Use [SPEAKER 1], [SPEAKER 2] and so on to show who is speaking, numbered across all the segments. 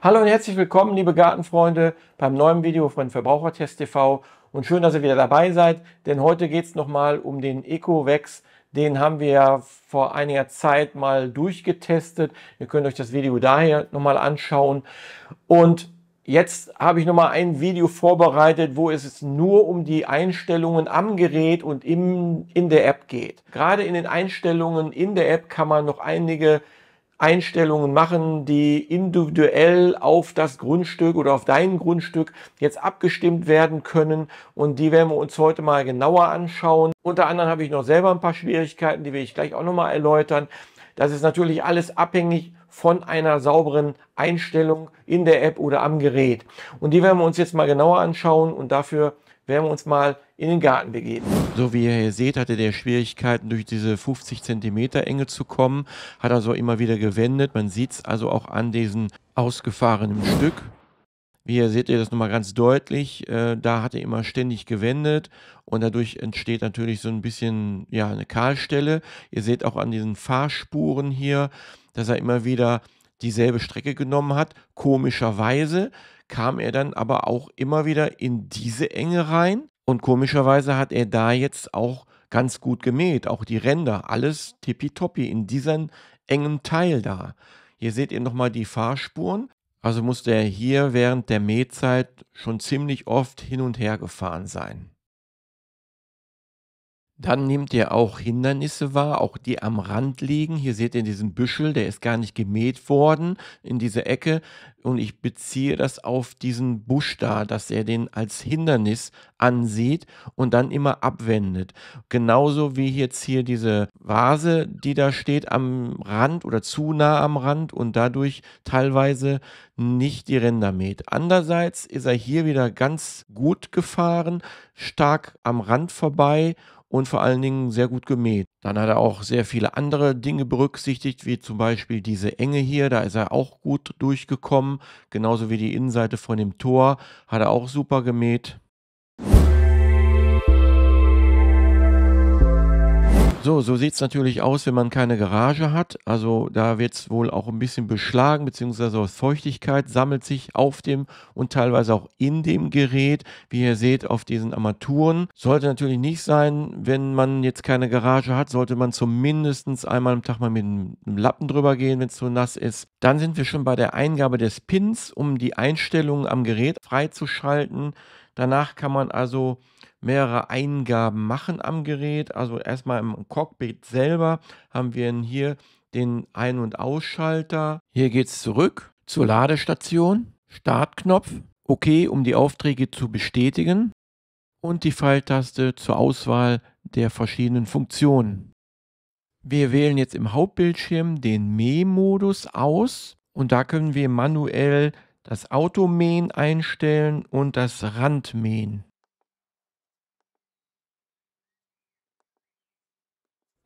[SPEAKER 1] Hallo und herzlich willkommen, liebe Gartenfreunde, beim neuen Video von Verbrauchertest TV. Und schön, dass ihr wieder dabei seid, denn heute geht es nochmal um den EcoVex. Den haben wir ja vor einiger Zeit mal durchgetestet. Ihr könnt euch das Video daher nochmal anschauen. Und jetzt habe ich nochmal ein Video vorbereitet, wo es nur um die Einstellungen am Gerät und im, in der App geht. Gerade in den Einstellungen in der App kann man noch einige Einstellungen machen, die individuell auf das Grundstück oder auf dein Grundstück jetzt abgestimmt werden können. Und die werden wir uns heute mal genauer anschauen. Unter anderem habe ich noch selber ein paar Schwierigkeiten, die will ich gleich auch nochmal erläutern. Das ist natürlich alles abhängig von einer sauberen Einstellung in der App oder am Gerät. Und die werden wir uns jetzt mal genauer anschauen und dafür werden wir uns mal in den Garten begeben. So wie ihr hier seht, hatte der Schwierigkeiten, durch diese 50 cm Enge zu kommen, hat also immer wieder gewendet. Man sieht es also auch an diesem ausgefahrenen Stück. Wie ihr seht, ihr das nochmal ganz deutlich. Äh, da hat er immer ständig gewendet und dadurch entsteht natürlich so ein bisschen ja, eine Kahlstelle. Ihr seht auch an diesen Fahrspuren hier, dass er immer wieder dieselbe Strecke genommen hat. Komischerweise kam er dann aber auch immer wieder in diese Enge rein und komischerweise hat er da jetzt auch ganz gut gemäht. Auch die Ränder, alles tippitoppi in diesem engen Teil da. Hier seht ihr nochmal die Fahrspuren. Also musste er hier während der Mähzeit schon ziemlich oft hin und her gefahren sein. Dann nehmt ihr auch Hindernisse wahr, auch die am Rand liegen. Hier seht ihr diesen Büschel, der ist gar nicht gemäht worden in diese Ecke. Und ich beziehe das auf diesen Busch da, dass er den als Hindernis ansieht und dann immer abwendet. Genauso wie jetzt hier diese Vase, die da steht am Rand oder zu nah am Rand und dadurch teilweise nicht die Ränder mäht. Andererseits ist er hier wieder ganz gut gefahren, stark am Rand vorbei und vor allen Dingen sehr gut gemäht. Dann hat er auch sehr viele andere Dinge berücksichtigt, wie zum Beispiel diese Enge hier, da ist er auch gut durchgekommen, genauso wie die Innenseite von dem Tor, hat er auch super gemäht. So, so sieht es natürlich aus, wenn man keine Garage hat. Also da wird es wohl auch ein bisschen beschlagen, beziehungsweise aus Feuchtigkeit sammelt sich auf dem und teilweise auch in dem Gerät, wie ihr seht, auf diesen Armaturen. Sollte natürlich nicht sein, wenn man jetzt keine Garage hat, sollte man zumindest einmal am Tag mal mit einem Lappen drüber gehen, wenn es zu nass ist. Dann sind wir schon bei der Eingabe des Pins, um die Einstellungen am Gerät freizuschalten. Danach kann man also mehrere Eingaben machen am Gerät. Also erstmal im Cockpit selber haben wir hier den Ein- und Ausschalter. Hier geht es zurück zur Ladestation, Startknopf, OK, um die Aufträge zu bestätigen und die Pfeiltaste zur Auswahl der verschiedenen Funktionen. Wir wählen jetzt im Hauptbildschirm den Mähmodus aus und da können wir manuell das Automähen einstellen und das Randmähen.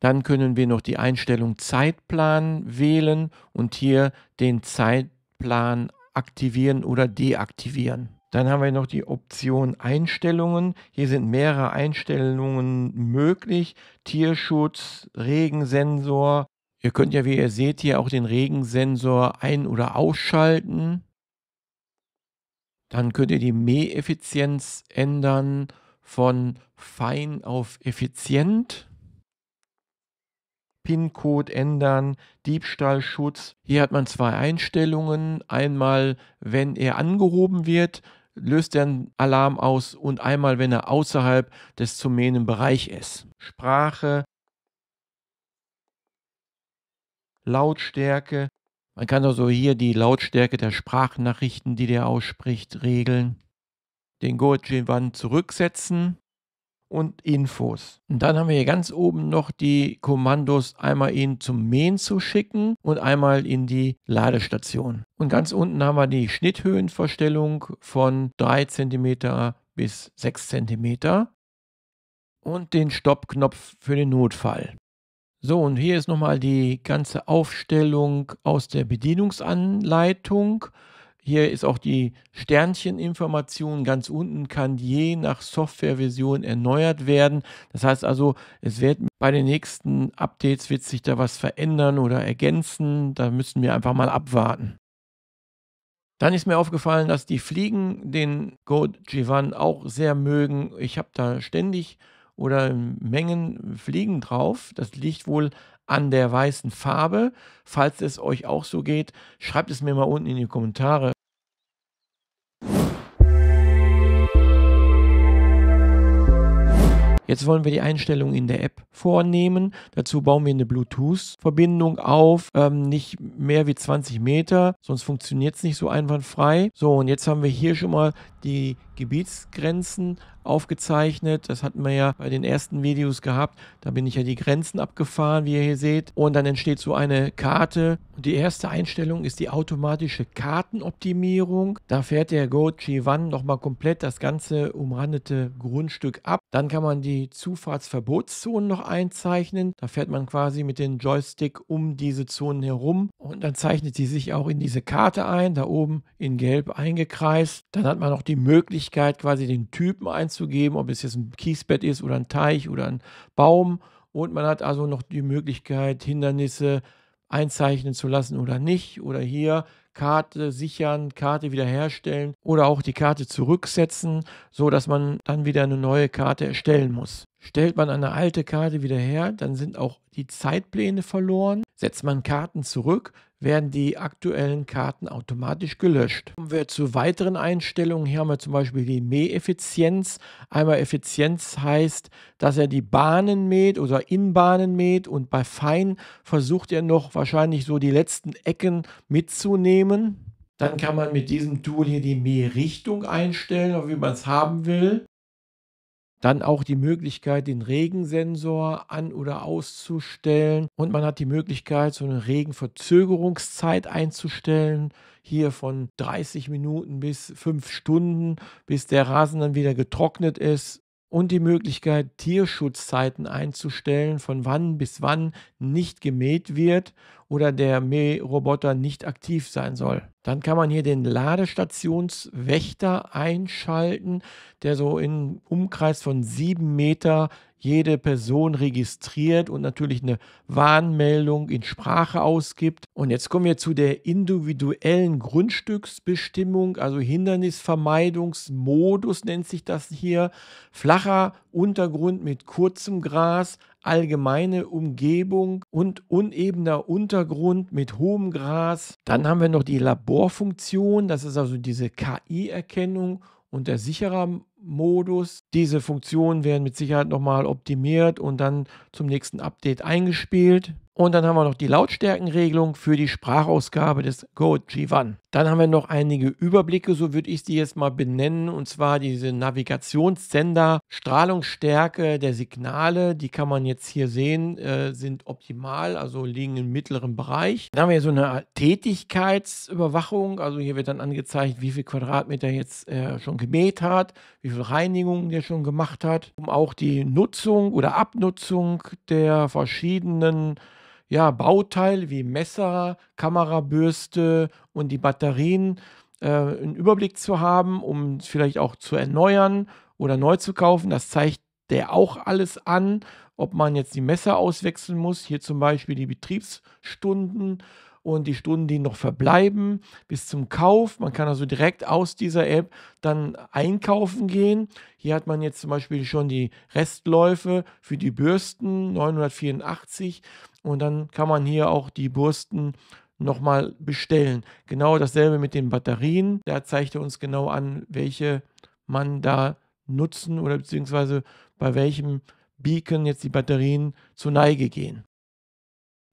[SPEAKER 1] Dann können wir noch die Einstellung Zeitplan wählen und hier den Zeitplan aktivieren oder deaktivieren. Dann haben wir noch die Option Einstellungen. Hier sind mehrere Einstellungen möglich. Tierschutz, Regensensor. Ihr könnt ja, wie ihr seht, hier auch den Regensensor ein- oder ausschalten. Dann könnt ihr die Mäheffizienz ändern von fein auf effizient. PIN-Code ändern, Diebstahlschutz. Hier hat man zwei Einstellungen. Einmal, wenn er angehoben wird, löst er einen Alarm aus und einmal, wenn er außerhalb des zu mähenden Bereich ist. Sprache, Lautstärke. Man kann also hier die Lautstärke der Sprachnachrichten, die der ausspricht, regeln. Den Goji-Wand zurücksetzen und Infos. Und dann haben wir hier ganz oben noch die Kommandos, einmal ihn zum Main zu schicken und einmal in die Ladestation. Und ganz unten haben wir die Schnitthöhenverstellung von 3 cm bis 6 cm und den Stoppknopf für den Notfall. So, und hier ist nochmal die ganze Aufstellung aus der Bedienungsanleitung. Hier ist auch die Sterncheninformation ganz unten, kann je nach Softwareversion erneuert werden. Das heißt also, es wird bei den nächsten Updates wird sich da was verändern oder ergänzen. Da müssen wir einfach mal abwarten. Dann ist mir aufgefallen, dass die Fliegen den Go G1 auch sehr mögen. Ich habe da ständig oder Mengen Fliegen drauf. Das liegt wohl an der weißen Farbe. Falls es euch auch so geht, schreibt es mir mal unten in die Kommentare. Jetzt wollen wir die Einstellungen in der App vornehmen. Dazu bauen wir eine Bluetooth-Verbindung auf, ähm, nicht mehr wie 20 Meter, sonst funktioniert es nicht so einwandfrei. So, und jetzt haben wir hier schon mal die Gebietsgrenzen aufgezeichnet. Das hatten wir ja bei den ersten Videos gehabt. Da bin ich ja die Grenzen abgefahren, wie ihr hier seht. Und dann entsteht so eine Karte. Und die erste Einstellung ist die automatische Kartenoptimierung. Da fährt der Go G1 nochmal komplett das ganze umrandete Grundstück ab. Dann kann man die Zufahrtsverbotszonen noch einzeichnen. Da fährt man quasi mit dem Joystick um diese Zonen herum. Und dann zeichnet die sich auch in diese Karte ein. Da oben in gelb eingekreist. Dann hat man noch die Möglichkeit, quasi den Typen einzuzeichnen anzugeben, ob es jetzt ein Kiesbett ist oder ein Teich oder ein Baum. Und man hat also noch die Möglichkeit, Hindernisse einzeichnen zu lassen oder nicht. Oder hier Karte sichern, Karte wiederherstellen oder auch die Karte zurücksetzen, so dass man dann wieder eine neue Karte erstellen muss. Stellt man eine alte Karte wieder her, dann sind auch die Zeitpläne verloren Setzt man Karten zurück, werden die aktuellen Karten automatisch gelöscht. Kommen wir zu weiteren Einstellungen. Hier haben wir zum Beispiel die Mäheffizienz. Einmal Effizienz heißt, dass er die Bahnen mäht oder Inbahnen mäht und bei Fein versucht er noch wahrscheinlich so die letzten Ecken mitzunehmen. Dann kann man mit diesem Tool hier die Mährichtung einstellen, wie man es haben will. Dann auch die Möglichkeit, den Regensensor an- oder auszustellen. Und man hat die Möglichkeit, so eine Regenverzögerungszeit einzustellen. Hier von 30 Minuten bis 5 Stunden, bis der Rasen dann wieder getrocknet ist. Und die Möglichkeit, Tierschutzzeiten einzustellen, von wann bis wann nicht gemäht wird oder der Mähroboter nicht aktiv sein soll. Dann kann man hier den Ladestationswächter einschalten, der so im Umkreis von sieben Meter jede Person registriert und natürlich eine Warnmeldung in Sprache ausgibt. Und jetzt kommen wir zu der individuellen Grundstücksbestimmung, also Hindernisvermeidungsmodus nennt sich das hier. Flacher Untergrund mit kurzem Gras, allgemeine Umgebung und unebener Untergrund mit hohem Gras. Dann haben wir noch die Laborfunktion, das ist also diese KI-Erkennung und der sicherer Modus. Diese Funktionen werden mit Sicherheit nochmal optimiert und dann zum nächsten Update eingespielt. Und dann haben wir noch die Lautstärkenregelung für die Sprachausgabe des Go G1. Dann haben wir noch einige Überblicke, so würde ich sie jetzt mal benennen, und zwar diese Navigationssender, Strahlungsstärke der Signale, die kann man jetzt hier sehen, äh, sind optimal, also liegen im mittleren Bereich. Dann haben wir so eine Tätigkeitsüberwachung, also hier wird dann angezeigt, wie viel Quadratmeter jetzt äh, schon gemäht hat, wie viel Reinigungen der schon gemacht hat, um auch die Nutzung oder Abnutzung der verschiedenen ja, Bauteil wie Messer, Kamerabürste und die Batterien äh, einen Überblick zu haben, um es vielleicht auch zu erneuern oder neu zu kaufen. Das zeigt der auch alles an, ob man jetzt die Messer auswechseln muss, hier zum Beispiel die Betriebsstunden und die Stunden, die noch verbleiben, bis zum Kauf. Man kann also direkt aus dieser App dann einkaufen gehen. Hier hat man jetzt zum Beispiel schon die Restläufe für die Bürsten 984 und dann kann man hier auch die Bürsten nochmal bestellen. Genau dasselbe mit den Batterien. Da zeigt er uns genau an, welche man da nutzen oder beziehungsweise bei welchem Beacon jetzt die Batterien zur Neige gehen.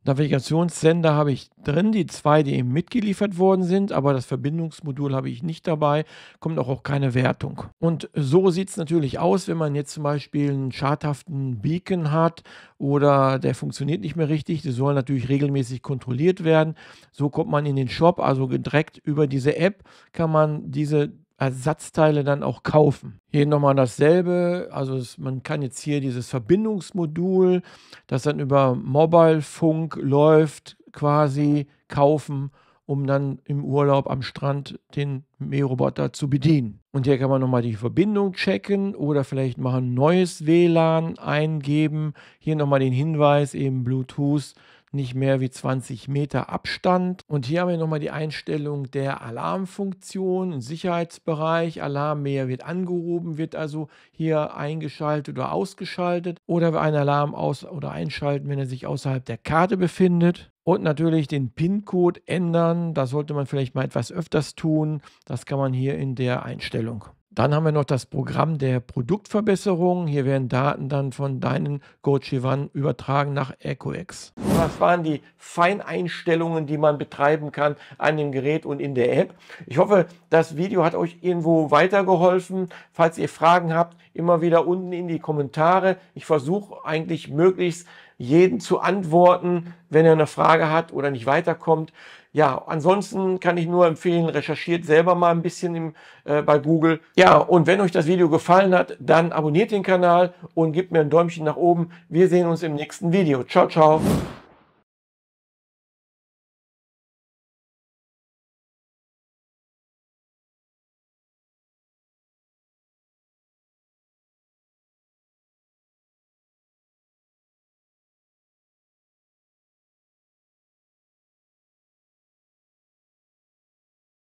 [SPEAKER 1] Navigationssender habe ich drin, die zwei, die eben mitgeliefert worden sind, aber das Verbindungsmodul habe ich nicht dabei, kommt auch, auch keine Wertung. Und so sieht es natürlich aus, wenn man jetzt zum Beispiel einen schadhaften Beacon hat oder der funktioniert nicht mehr richtig, die soll natürlich regelmäßig kontrolliert werden. So kommt man in den Shop, also direkt über diese App kann man diese Ersatzteile dann auch kaufen. Hier nochmal dasselbe, also es, man kann jetzt hier dieses Verbindungsmodul, das dann über Mobile-Funk läuft, quasi kaufen, um dann im Urlaub am Strand den Mähroboter zu bedienen. Und hier kann man nochmal die Verbindung checken oder vielleicht mal ein neues WLAN eingeben. Hier nochmal den Hinweis, eben Bluetooth nicht mehr wie 20 Meter Abstand. Und hier haben wir nochmal die Einstellung der Alarmfunktion im Sicherheitsbereich. Alarm mehr wird angehoben, wird also hier eingeschaltet oder ausgeschaltet. Oder einen Alarm aus- oder einschalten, wenn er sich außerhalb der Karte befindet. Und natürlich den PIN-Code ändern. Da sollte man vielleicht mal etwas öfters tun. Das kann man hier in der Einstellung. Dann haben wir noch das Programm der Produktverbesserung. Hier werden Daten dann von deinen GoChivan übertragen nach EcoX. Was waren die Feineinstellungen, die man betreiben kann an dem Gerät und in der App? Ich hoffe, das Video hat euch irgendwo weitergeholfen. Falls ihr Fragen habt, immer wieder unten in die Kommentare. Ich versuche eigentlich möglichst jeden zu antworten, wenn er eine Frage hat oder nicht weiterkommt. Ja, ansonsten kann ich nur empfehlen, recherchiert selber mal ein bisschen im, äh, bei Google. Ja, äh, und wenn euch das Video gefallen hat, dann abonniert den Kanal und gebt mir ein Däumchen nach oben. Wir sehen uns im nächsten Video. Ciao, ciao.